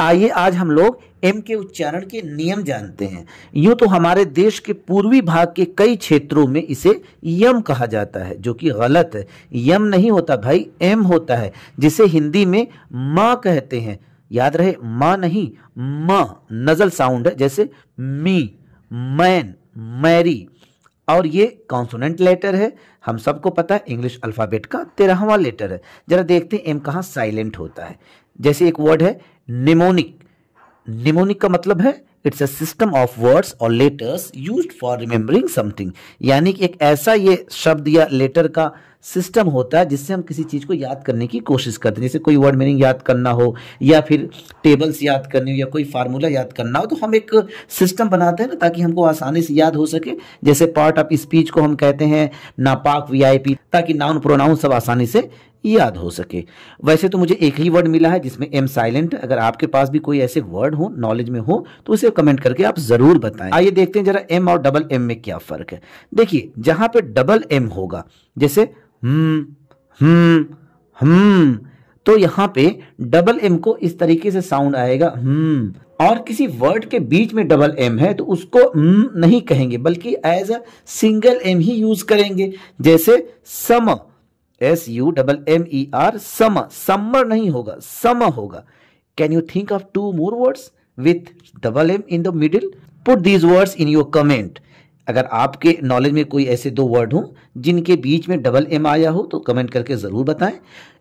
आइए आज हम लोग एम के उच्चारण के नियम जानते हैं यूं तो हमारे देश के पूर्वी भाग के कई क्षेत्रों में इसे यम कहा जाता है जो कि गलत है यम नहीं होता भाई एम होता है जिसे हिंदी में माँ कहते हैं याद रहे माँ नहीं माँ नज़ल साउंड है जैसे मी मैन मैरी और ये कॉन्सोनेंट लेटर है हम सबको पता है इंग्लिश अल्फ़ाबेट का तेरहवा लेटर है जरा देखते हैं एम कहाँ साइलेंट होता है जैसे एक वर्ड है निमोनिक निमोनिक का मतलब है it's a system of words और letters use for remembering something यानी कि एक ऐसा ये शब्द या लेटर का सिस्टम होता है जिससे हम किसी चीज़ को याद करने की कोशिश करते हैं जैसे कोई वर्ड मीनिंग याद करना हो या फिर टेबल्स याद करनी हो या कोई फार्मूला याद करना हो तो हम एक सिस्टम बनाते हैं ना ताकि हमको आसानी से याद हो सके जैसे पार्ट ऑफ स्पीच को हम कहते हैं नापाक वीआईपी ताकि नाउन प्रोनाउन सब आसानी से याद हो सके वैसे तो मुझे एक ही वर्ड मिला है जिसमें एम साइलेंट अगर आपके पास भी कोई ऐसे वर्ड हो नॉलेज में हो तो उसे कमेंट करके आप जरूर बताएं आइए देखते हैं जरा एम और डबल एम में क्या फर्क है देखिए जहां पे डबल एम होगा जैसे हम हम्म, हम हम्म, हम हम्म, तो यहाँ पे डबल एम को इस तरीके से साउंड आएगा हम और किसी वर्ड के बीच में डबल एम है तो उसको हम नहीं कहेंगे बल्कि एज अ सिंगल एम ही यूज करेंगे जैसे sum S U double M E R sum summer नहीं होगा सम होगा can you think of two more words with double M in the middle? Put these words in your comment. अगर आपके knowledge में कोई ऐसे दो वर्ड हों जिनके बीच में डबल एम आया हो तो कमेंट करके ज़रूर बताएं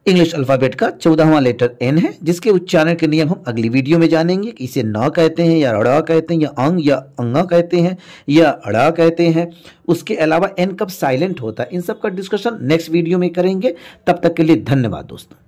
इंग्लिश अल्फ़ाबेट का चौदहवा लेटर एन है जिसके उच्चारण के नियम हम अगली वीडियो में जानेंगे कि इसे न कहते हैं या अड़ा कहते हैं या अंग या अंगा कहते हैं या अड़ा कहते हैं उसके अलावा एन कब साइलेंट होता है इन सब का डिस्कशन नेक्स्ट वीडियो में करेंगे तब तक के लिए धन्यवाद दोस्तों